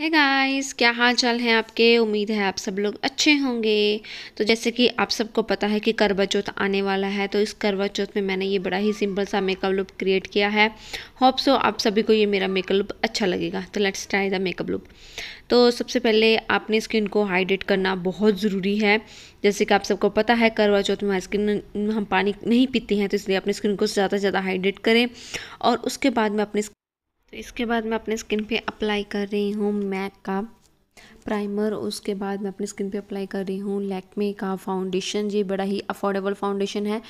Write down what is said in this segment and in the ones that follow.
है गाइस क्या हाल चाल है आपके उम्मीद है आप सब लोग अच्छे होंगे तो जैसे कि आप सबको पता है कि करवा चौथ आने वाला है तो इस करवा चौथ में मैंने ये बड़ा ही सिंपल सा मेकअप लुक क्रिएट किया है होप सो आप सभी को ये मेरा मेकअप लुक अच्छा लगेगा तो let's try the makeup look तो सबसे पहले आपने स्किन को हाइड्रेट करना बहुत ज़रूरी है जैसे कि आप सबको पता है करवा चौथ में स्किन हम पानी नहीं पीते हैं तो इसलिए अपनी स्किन को ज़्यादा से ज़्यादा हाइड्रेट करें और उसके बाद में अपने तो इसके बाद मैं अपने स्किन पे अप्लाई कर रही हूँ मैक का प्राइमर उसके बाद मैं अपनी स्किन पे अप्लाई कर रही हूँ लैकमे का फाउंडेशन ये बड़ा ही अफोर्डेबल फाउंडेशन है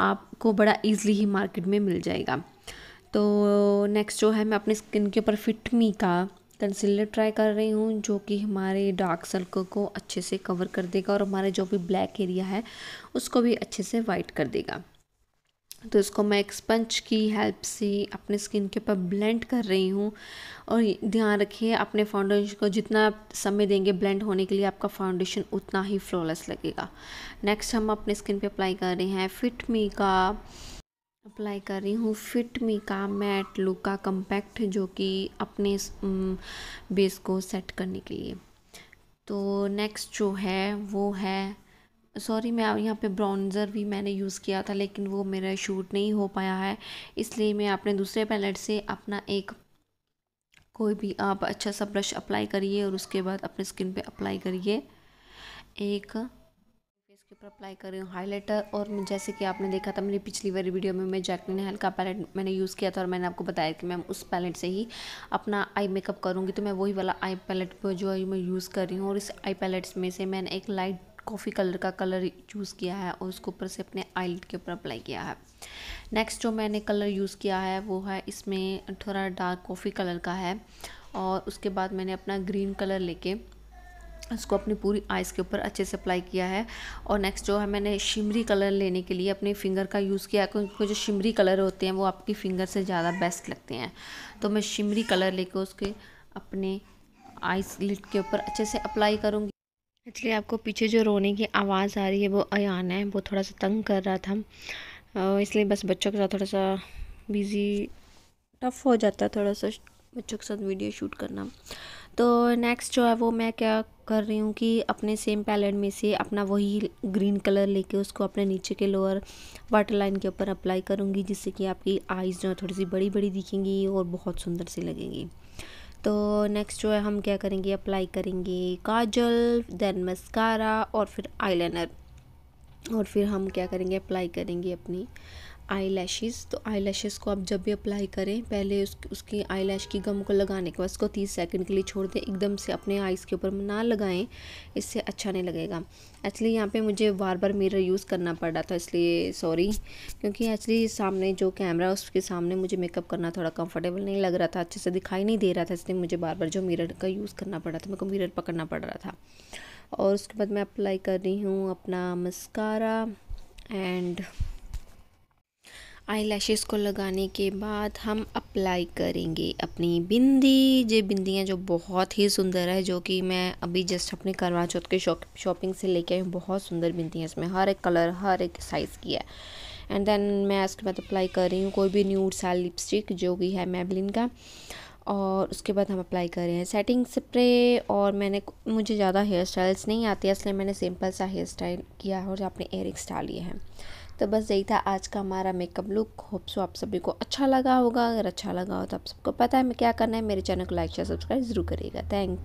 आपको बड़ा ईजिली ही मार्केट में मिल जाएगा तो नेक्स्ट जो है मैं अपनी स्किन के ऊपर फिटमी का कंसीलर ट्राई कर रही हूँ जो कि हमारे डार्क सर्कल को अच्छे से कवर कर देगा और हमारे जो भी ब्लैक एरिया है उसको भी अच्छे से वाइट कर देगा तो इसको मैं एक स्पंज की हेल्प से अपने स्किन के ऊपर ब्लेंड कर रही हूँ और ध्यान रखिए अपने फाउंडेशन को जितना समय देंगे ब्लेंड होने के लिए आपका फाउंडेशन उतना ही फ्लॉलेस लगेगा नेक्स्ट हम अपने स्किन पे अप्लाई कर रहे हैं फिट मी का अप्लाई कर रही हूँ फिट मी का मैट का कम्पैक्ट जो कि अपने बेस को सेट करने के लिए तो नेक्स्ट जो है वो है सॉरी मैं यहाँ पे ब्राउन्ज़र भी मैंने यूज़ किया था लेकिन वो मेरा शूट नहीं हो पाया है इसलिए मैं अपने दूसरे पैलेट से अपना एक कोई भी आप अच्छा सा ब्रश अप्लाई करिए और उसके बाद अपने स्किन पे अप्लाई करिए एक फेस के ऊपर अप्लाई कर रही हूँ हाईलाइटर और जैसे कि आपने देखा था मेरी पिछली वाली वीडियो में मैं जैकलिन हेल का पैलेट मैंने यूज़ किया था और मैंने आपको बताया कि मैं उस पैलेट से ही अपना आई मेकअप करूँगी तो मैं वही वाला आई पैलेट जो है मैं यूज़ कर रही हूँ और इस आई पैलेट्स में से मैंने एक लाइट कॉफ़ी कलर का कलर चूज़ किया है और उसके ऊपर से अपने आईलिड के ऊपर अप्लाई किया है नेक्स्ट जो मैंने कलर यूज़ किया है वो है इसमें थोड़ा डार्क कॉफ़ी कलर का है और उसके बाद मैंने अपना ग्रीन कलर लेके उसको अपनी पूरी आइज़ के ऊपर अच्छे से अप्लाई किया है और नेक्स्ट जो है मैंने शिमरी कलर लेने के लिए अपने फिंगर का यूज़ किया है क्योंकि जो शिमरी कलर होते हैं वो आपकी फिंगर से ज़्यादा बेस्ट लगते हैं तो मैं शिमरी कलर लेके उसके अपने आइस लिट के ऊपर अच्छे से अप्लाई करूँगी एक्चुअली आपको पीछे जो रोने की आवाज़ आ रही है वो अयान है वो थोड़ा सा तंग कर रहा था इसलिए बस बच्चों के साथ थोड़ा सा बिज़ी टफ हो जाता है थोड़ा सा बच्चों के साथ वीडियो शूट करना तो नेक्स्ट जो है वो मैं क्या कर रही हूँ कि अपने सेम पैलेट में से अपना वही ग्रीन कलर लेके उसको अपने नीचे के लोअर वाटर लाइन के ऊपर अप्लाई करूँगी जिससे कि आपकी आइज़ जो है थोड़ी सी बड़ी बड़ी दिखेंगी और बहुत सुंदर सी लगेंगी तो नेक्स्ट जो है हम क्या करेंगे अप्लाई करेंगे काजल देन मस्कारा और फिर आईलाइनर और फिर हम क्या करेंगे अप्लाई करेंगे अपनी आई लैशेज़ तो आई लैशेज़ को आप जब भी अप्लाई करें पहले उस उसकी आई लैश की गम को लगाने के बाद उसको तीस सेकंड के लिए छोड़ दें एकदम से अपने आइज़ के ऊपर ना लगाएं इससे अच्छा नहीं लगेगा एक्चुअली यहाँ पे मुझे बार बार मिरर यूज़ करना पड़ रहा था इसलिए सॉरी क्योंकि एक्चुअली सामने जो कैमरा उसके सामने मुझे मेकअप करना थोड़ा कम्फर्टेबल नहीं लग रहा था अच्छे से दिखाई नहीं दे रहा था इसलिए मुझे बार बार जो मिरर का यूज़ करना पड़ रहा था मेरे को मिरर पकड़ना पड़ रहा था और उसके बाद मैं अप्लाई कर रही हूँ अपना मस्कारा एंड आई लैशेस को लगाने के बाद हम अप्लाई करेंगे अपनी बिंदी ये बिंदियाँ जो बहुत ही सुंदर है जो कि मैं अभी जस्ट अपने करवा चौथ के शॉप शॉपिंग से लेके आई हूँ बहुत सुंदर बिंदियाँ इसमें हर एक कलर हर एक साइज़ की है एंड देन मैं इसके बाद अप्लाई कर रही हूँ कोई भी न्यूड सा लिपस्टिक जो कि है मैबलिन का और उसके बाद हम अप्लाई कर रहे हैं सेटिंग स्प्रे और मैंने मुझे ज़्यादा हेयर स्टाइल्स नहीं आते इसलिए मैंने सिंपल सा हेयर स्टाइल किया है और अपने एयरिंग्स डालिए हैं तो बस यही था आज का हमारा मेकअप लुक होप सो आप सभी को अच्छा लगा होगा अगर अच्छा लगा हो तो आप सबको पता है मैं क्या करना है मेरे चैनल को लाइक शेयर सब्सक्राइब ज़रूर करिएगा थैंक यू